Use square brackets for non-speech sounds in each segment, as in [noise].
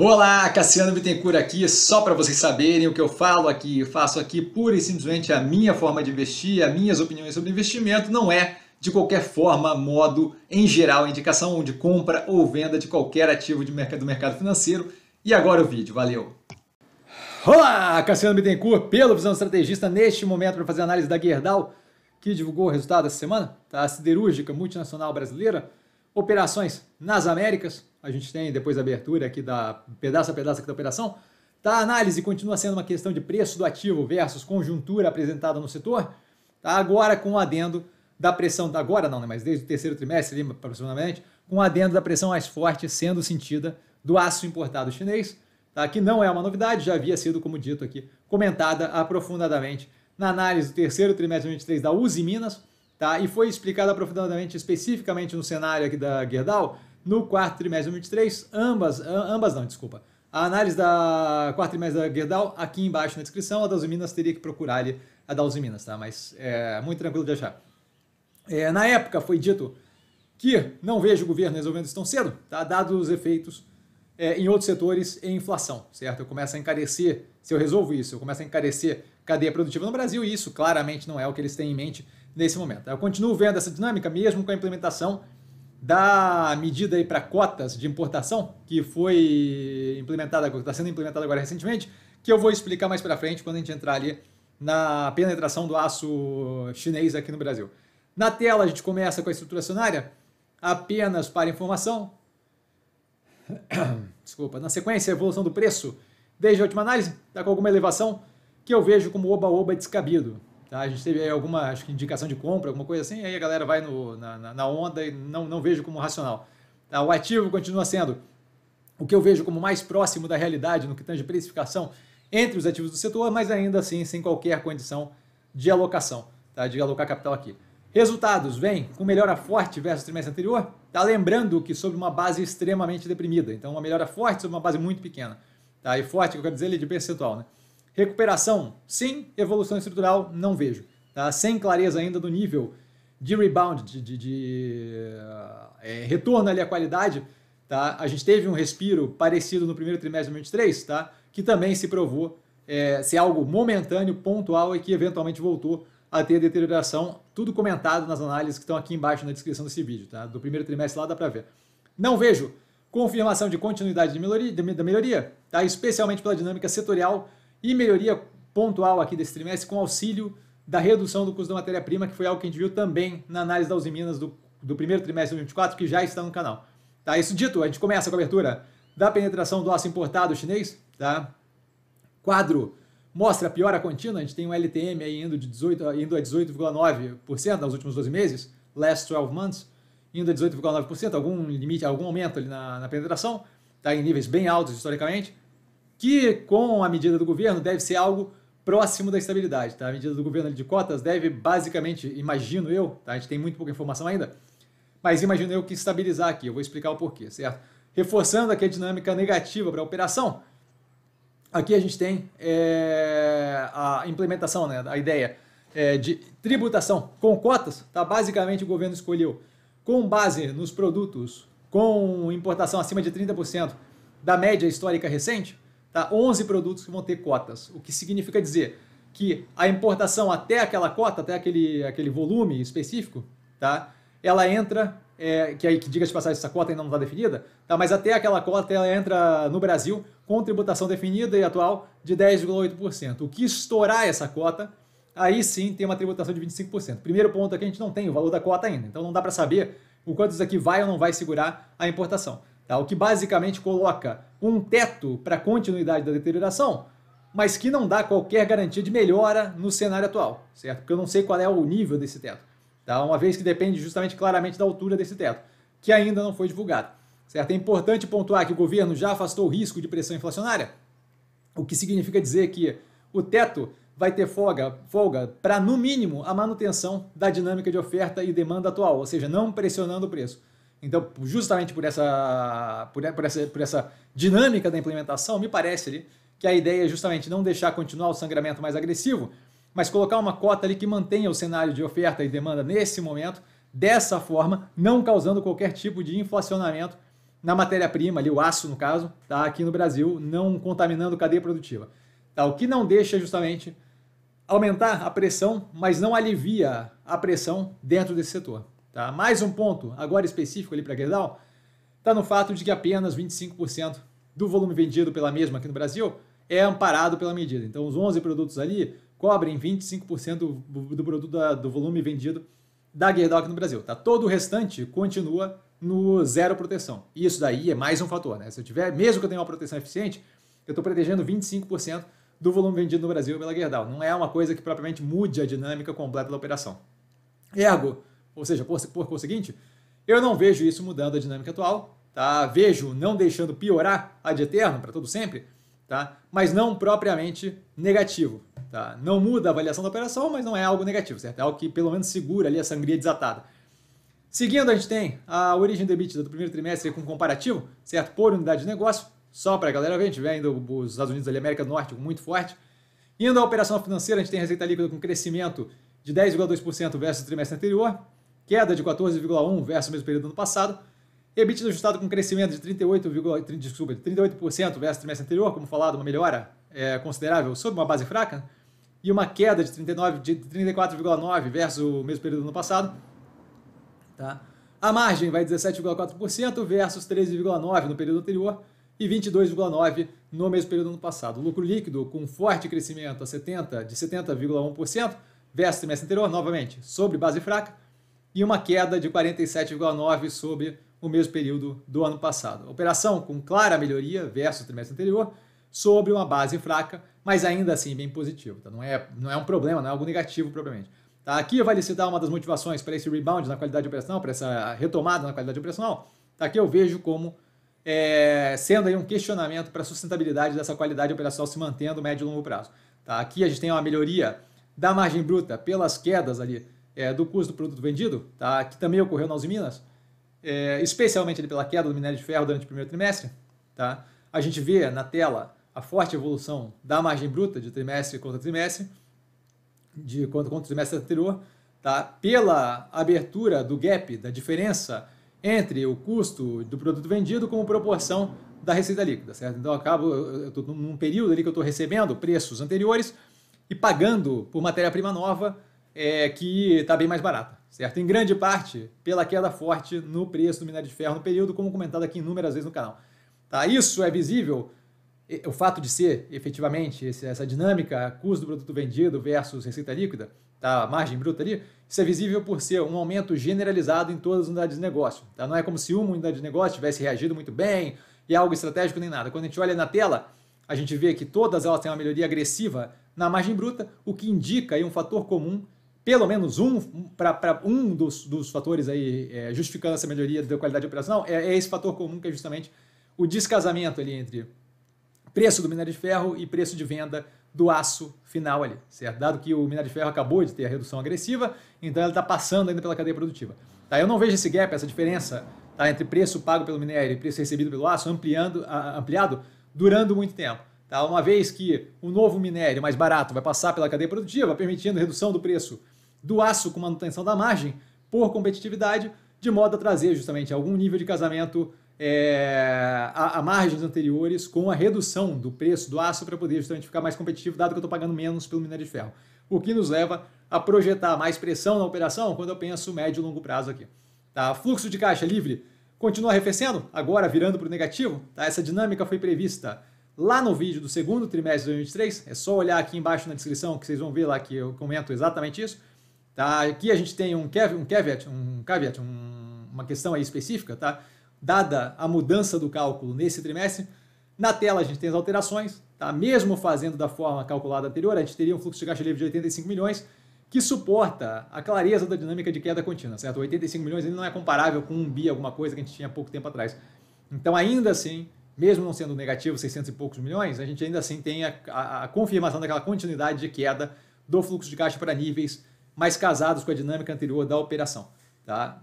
Olá, Cassiano Bittencourt aqui, só para vocês saberem o que eu falo aqui, eu faço aqui pura e simplesmente a minha forma de investir, as minhas opiniões sobre investimento, não é de qualquer forma, modo, em geral, indicação de compra ou venda de qualquer ativo de mercado, do mercado financeiro. E agora o vídeo, valeu! Olá, Cassiano Bittencourt, pelo Visão Estrategista, neste momento para fazer a análise da Gerdau, que divulgou o resultado essa semana, da tá? siderúrgica multinacional brasileira, operações nas Américas. A gente tem depois da abertura aqui da pedaço a pedaço aqui da operação. Tá, a análise continua sendo uma questão de preço do ativo versus conjuntura apresentada no setor. Tá, agora com o adendo da pressão, agora não, né, mas desde o terceiro trimestre ali, aproximadamente, com o adendo da pressão mais forte sendo sentida do aço importado chinês, tá, que não é uma novidade, já havia sido, como dito aqui, comentada aprofundadamente na análise do terceiro trimestre de 2023 da Uzi Minas tá? e foi explicado aprofundadamente, especificamente no cenário aqui da Gerdau, no quarto trimestre de 2023, ambas, ambas não, desculpa, a análise da quarto trimestre da Gerdau, aqui embaixo na descrição, a da Minas teria que procurar ali a da Minas, tá? Mas é muito tranquilo de achar. É, na época foi dito que não vejo o governo resolvendo isso tão cedo, tá? Dados os efeitos é, em outros setores e inflação, certo? Eu começo a encarecer, se eu resolvo isso, eu começo a encarecer cadeia produtiva no Brasil e isso claramente não é o que eles têm em mente nesse momento. Eu continuo vendo essa dinâmica mesmo com a implementação da medida aí para cotas de importação que foi implementada, está sendo implementada agora recentemente, que eu vou explicar mais para frente quando a gente entrar ali na penetração do aço chinês aqui no Brasil. Na tela a gente começa com a estrutura acionária, apenas para informação. [coughs] Desculpa. Na sequência, a evolução do preço, desde a última análise, está com alguma elevação que eu vejo como oba-oba descabido. Tá? A gente teve aí alguma acho que indicação de compra, alguma coisa assim, aí a galera vai no, na, na onda e não, não vejo como racional. Tá? O ativo continua sendo o que eu vejo como mais próximo da realidade no que tange precificação entre os ativos do setor, mas ainda assim sem qualquer condição de alocação, tá? de alocar capital aqui. Resultados vem com melhora forte versus trimestre anterior, tá lembrando que sobre uma base extremamente deprimida, então uma melhora forte sobre uma base muito pequena. Tá? E forte, que eu quero dizer, ele é de percentual, né? Recuperação, sim. Evolução estrutural, não vejo. Tá? Sem clareza ainda do nível de rebound, de, de, de é, retorno ali à qualidade, tá? A gente teve um respiro parecido no primeiro trimestre de 2023, tá? Que também se provou é, ser algo momentâneo, pontual e que eventualmente voltou a ter deterioração. Tudo comentado nas análises que estão aqui embaixo na descrição desse vídeo, tá? Do primeiro trimestre lá dá para ver. Não vejo confirmação de continuidade de melhoria, de, da melhoria, tá? Especialmente pela dinâmica setorial e melhoria pontual aqui desse trimestre com auxílio da redução do custo da matéria-prima, que foi algo que a gente viu também na análise da Uzi Minas do, do primeiro trimestre de 2024, que já está no canal. Tá, isso dito, a gente começa a cobertura da penetração do aço importado chinês. Tá? Quadro mostra piora contínua, a gente tem um LTM aí indo, de 18, indo a 18,9% nos últimos 12 meses, last 12 months, indo a 18,9%, algum limite, algum aumento ali na, na penetração, tá? em níveis bem altos historicamente que com a medida do governo deve ser algo próximo da estabilidade. Tá? A medida do governo de cotas deve basicamente, imagino eu, tá? a gente tem muito pouca informação ainda, mas imagino eu que estabilizar aqui. Eu vou explicar o porquê, certo? Reforçando aqui a dinâmica negativa para a operação, aqui a gente tem é, a implementação, né, a ideia é, de tributação com cotas. Tá? Basicamente, o governo escolheu, com base nos produtos com importação acima de 30% da média histórica recente, Tá? 11 produtos que vão ter cotas, o que significa dizer que a importação até aquela cota, até aquele, aquele volume específico, tá? ela entra, é, que aí que diga de passagem, essa cota ainda não está definida, tá? mas até aquela cota ela entra no Brasil com tributação definida e atual de 10,8%. O que estourar essa cota, aí sim tem uma tributação de 25%. Primeiro ponto é que a gente não tem o valor da cota ainda, então não dá para saber o quanto isso aqui vai ou não vai segurar a importação tá? o que basicamente coloca um teto para a continuidade da deterioração, mas que não dá qualquer garantia de melhora no cenário atual, certo? Porque eu não sei qual é o nível desse teto, tá? uma vez que depende justamente claramente da altura desse teto, que ainda não foi divulgado. Certo? É importante pontuar que o governo já afastou o risco de pressão inflacionária, o que significa dizer que o teto vai ter folga, folga para, no mínimo, a manutenção da dinâmica de oferta e demanda atual, ou seja, não pressionando o preço. Então, justamente por essa, por, por, essa, por essa dinâmica da implementação, me parece ali que a ideia é justamente não deixar continuar o sangramento mais agressivo, mas colocar uma cota ali que mantenha o cenário de oferta e demanda nesse momento, dessa forma, não causando qualquer tipo de inflacionamento na matéria-prima, ali o aço no caso, tá? aqui no Brasil, não contaminando cadeia produtiva. Tá? O que não deixa justamente aumentar a pressão, mas não alivia a pressão dentro desse setor. Tá? Mais um ponto, agora específico ali para a Gerdau, está no fato de que apenas 25% do volume vendido pela mesma aqui no Brasil é amparado pela medida. Então, os 11 produtos ali cobrem 25% do, do produto da, do volume vendido da Gerdau aqui no Brasil. Tá? Todo o restante continua no zero proteção. E isso daí é mais um fator. Né? Se eu tiver, mesmo que eu tenha uma proteção eficiente, eu estou protegendo 25% do volume vendido no Brasil pela Gerdau. Não é uma coisa que propriamente mude a dinâmica completa da operação. Ergo, ou seja, por, por conseguinte, eu não vejo isso mudando a dinâmica atual, tá? Vejo não deixando piorar a de eterno para todo sempre, tá? Mas não propriamente negativo, tá? Não muda a avaliação da operação, mas não é algo negativo, certo? É algo que pelo menos segura ali a sangria desatada. Seguindo, a gente tem a origem do EBITDA do primeiro trimestre com comparativo, certo? Por unidade de negócio, só para a galera ver, a gente vê ainda os Estados Unidos ali, América do Norte muito forte. Indo à operação financeira, a gente tem receita líquida com crescimento de 10,2% versus o trimestre anterior, queda de 14,1% versus o mesmo período do ano passado, EBITDA ajustado com crescimento de 38,3%, desculpa, 38% versus o trimestre anterior, como falado, uma melhora é, considerável sobre uma base fraca, e uma queda de 39, de 34,9% versus o mesmo período do ano passado. Tá? A margem vai 17,4% versus 13,9% no período anterior e 22,9% no mesmo período do ano passado. lucro líquido com forte crescimento a 70, de 70,1% versus o trimestre anterior, novamente, sobre base fraca, e uma queda de 47,9% sobre o mesmo período do ano passado. Operação com clara melhoria versus o trimestre anterior, sobre uma base fraca, mas ainda assim bem positiva. Tá? Não, é, não é um problema, não é algo negativo, propriamente. Tá? Aqui vale citar uma das motivações para esse rebound na qualidade operacional, para essa retomada na qualidade operacional. Tá? eu vejo como é, sendo aí um questionamento para a sustentabilidade dessa qualidade operacional se mantendo médio e longo prazo. Tá? Aqui a gente tem uma melhoria da margem bruta pelas quedas ali é, do custo do produto vendido, tá? que também ocorreu na Minas, é, especialmente pela queda do minério de ferro durante o primeiro trimestre. Tá? A gente vê na tela a forte evolução da margem bruta de trimestre contra trimestre, de quanto contra o trimestre anterior, tá? pela abertura do gap, da diferença entre o custo do produto vendido como proporção da receita líquida, certo? Então, eu acabo, eu estou num período ali que eu estou recebendo preços anteriores e pagando por matéria-prima nova é que está bem mais barata, certo? Em grande parte pela queda forte no preço do minério de ferro no período, como comentado aqui inúmeras vezes no canal. Tá? Isso é visível, o fato de ser efetivamente essa dinâmica, custo do produto vendido versus receita líquida, tá? margem bruta ali, isso é visível por ser um aumento generalizado em todas as unidades de negócio. Tá? Não é como se uma unidade de negócio tivesse reagido muito bem e algo estratégico nem nada. Quando a gente olha na tela, a gente vê que todas elas têm uma melhoria agressiva na margem bruta, o que indica aí um fator comum pelo menos um, para um dos, dos fatores aí é, justificando essa melhoria da qualidade operacional, é, é, esse fator comum que é justamente o descasamento ali entre preço do minério de ferro e preço de venda do aço final ali, certo? Dado que o minério de ferro acabou de ter a redução agressiva, então ele está passando ainda pela cadeia produtiva. Tá? Eu não vejo esse gap, essa diferença tá? entre preço pago pelo minério e preço recebido pelo aço ampliando, ampliado durando muito tempo. Tá? Uma vez que o novo minério mais barato vai passar pela cadeia produtiva, permitindo redução do preço do aço com manutenção da margem por competitividade, de modo a trazer justamente algum nível de casamento é, a, a, margens anteriores com a redução do preço do aço para poder justamente ficar mais competitivo, dado que eu estou pagando menos pelo minério de ferro. O que nos leva a projetar mais pressão na operação quando eu penso médio e longo prazo aqui. Tá? Fluxo de caixa livre continua arrefecendo, agora virando para o negativo. Tá? Essa dinâmica foi prevista lá no vídeo do segundo trimestre de 2023. É só olhar aqui embaixo na descrição que vocês vão ver lá que eu comento exatamente isso. Tá? Aqui a gente tem um caveat, um caveat, um, uma questão aí específica, tá? Dada a mudança do cálculo nesse trimestre, na tela a gente tem as alterações, tá? Mesmo fazendo da forma calculada anterior, a gente teria um fluxo de caixa livre de 85 milhões, que suporta a clareza da dinâmica de queda contínua, certo? 85 milhões ele não é comparável com um bi, alguma coisa que a gente tinha pouco tempo atrás. Então, ainda assim, mesmo não sendo negativo 600 e poucos milhões, a gente ainda assim tem a, a, a confirmação daquela continuidade de queda do fluxo de caixa para níveis mais casados com a dinâmica anterior da operação. Tá?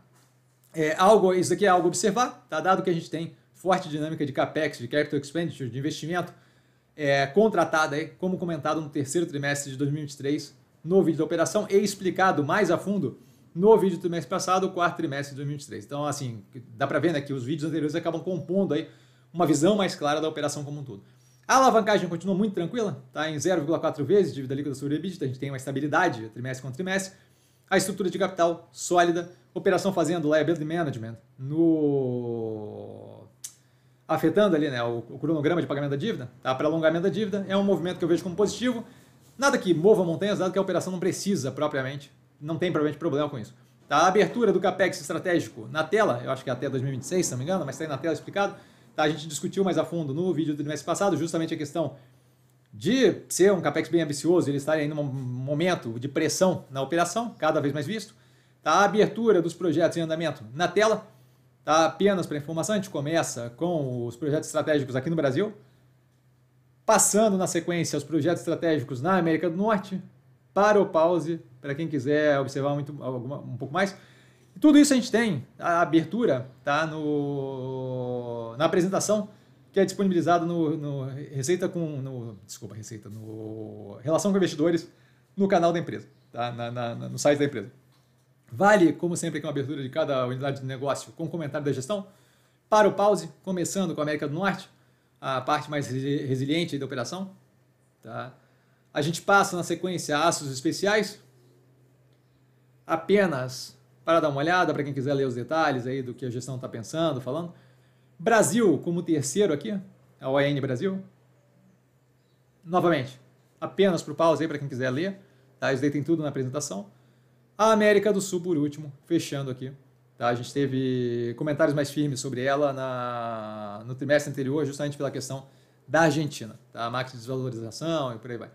É algo, isso aqui é algo a observar, tá? dado que a gente tem forte dinâmica de capex, de capital expenditure, de investimento é, contratada, aí, como comentado no terceiro trimestre de 2023, no vídeo da operação e explicado mais a fundo no vídeo do trimestre passado, o quarto trimestre de 2023. Então, assim, dá para ver né, que os vídeos anteriores acabam compondo aí uma visão mais clara da operação como um todo. A alavancagem continua muito tranquila, está em 0,4 vezes dívida líquida sobre EBITDA, a gente tem uma estabilidade trimestre contra trimestre. A estrutura de capital sólida, operação fazendo liability management no afetando ali, né, o, o cronograma de pagamento da dívida, tá? Para alongamento da dívida, é um movimento que eu vejo como positivo. Nada que mova montanhas, nada que a operação não precisa propriamente, não tem propriamente problema com isso. Tá? A abertura do capex estratégico na tela, eu acho que é até 2026, se não me engano, mas está aí na tela explicado Tá? A gente discutiu mais a fundo no vídeo do trimestre passado justamente a questão de ser um capex bem ambicioso, ele estar em um momento de pressão na operação, cada vez mais visto. Tá? A abertura dos projetos em andamento na tela. Tá? Apenas para informação, a gente começa com os projetos estratégicos aqui no Brasil, passando na sequência os projetos estratégicos na América do Norte, para o pause, para quem quiser observar muito, alguma, um pouco mais tudo isso a gente tem, a abertura tá no, na apresentação que é disponibilizada no, no, Receita com. No, desculpa, Receita, no Relação com Investidores no canal da empresa, tá? Na, na, no site da empresa. Vale, como sempre, aqui é uma abertura de cada unidade de negócio com comentário da gestão. Para o pause, começando com a América do Norte, a parte mais resiliente da operação. Tá? A gente passa na sequência aços especiais, apenas para dar uma olhada, para quem quiser ler os detalhes aí do que a gestão está pensando, falando. Brasil como terceiro aqui, a ON Brasil. Novamente, apenas para o pause aí para quem quiser ler, tá? Isso daí tem tudo na apresentação. A América do Sul, por último, fechando aqui. Tá? A gente teve comentários mais firmes sobre ela na, no trimestre anterior, justamente pela questão da Argentina, tá? a máxima de desvalorização e por aí vai.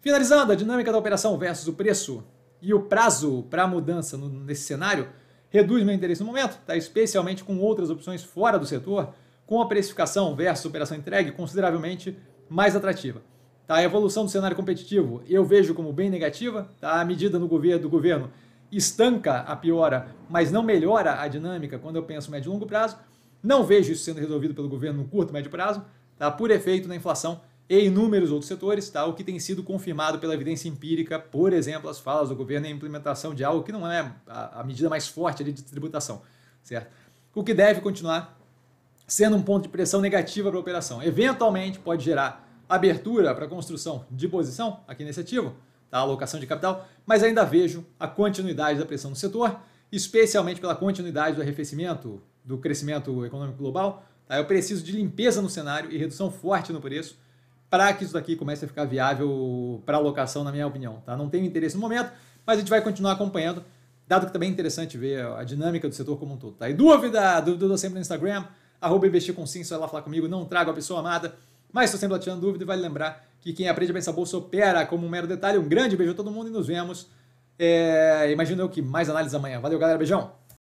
Finalizando, a dinâmica da operação versus o preço e o prazo para mudança no, nesse cenário reduz meu interesse no momento, tá? especialmente com outras opções fora do setor, com a precificação versus operação entregue consideravelmente mais atrativa. Tá? A evolução do cenário competitivo eu vejo como bem negativa, tá? a medida no governo, do governo estanca a piora, mas não melhora a dinâmica quando eu penso médio e longo prazo. Não vejo isso sendo resolvido pelo governo no curto e médio prazo, tá? por efeito na inflação e inúmeros outros setores, tá? o que tem sido confirmado pela evidência empírica, por exemplo, as falas do governo em implementação de algo que não é a, medida mais forte de tributação, certo? O que deve continuar sendo um ponto de pressão negativa para a operação. Eventualmente pode gerar abertura para construção de posição aqui nesse ativo, da tá? alocação de capital, mas ainda vejo a continuidade da pressão no setor, especialmente pela continuidade do arrefecimento, do crescimento econômico global. Tá? Eu preciso de limpeza no cenário e redução forte no preço para que isso daqui comece a ficar viável para alocação, na minha opinião. Tá? Não tenho interesse no momento, mas a gente vai continuar acompanhando, dado que também é interessante ver a dinâmica do setor como um todo. Tá? E dúvida, dúvida sempre no Instagram, arroba investir com sim, só falar comigo, não trago a pessoa amada, mas estou sempre tirando dúvida e vale lembrar que quem aprende a pensar bolsa opera como um mero detalhe. Um grande beijo a todo mundo e nos vemos. É, imagino eu que mais análise amanhã. Valeu, galera. Beijão.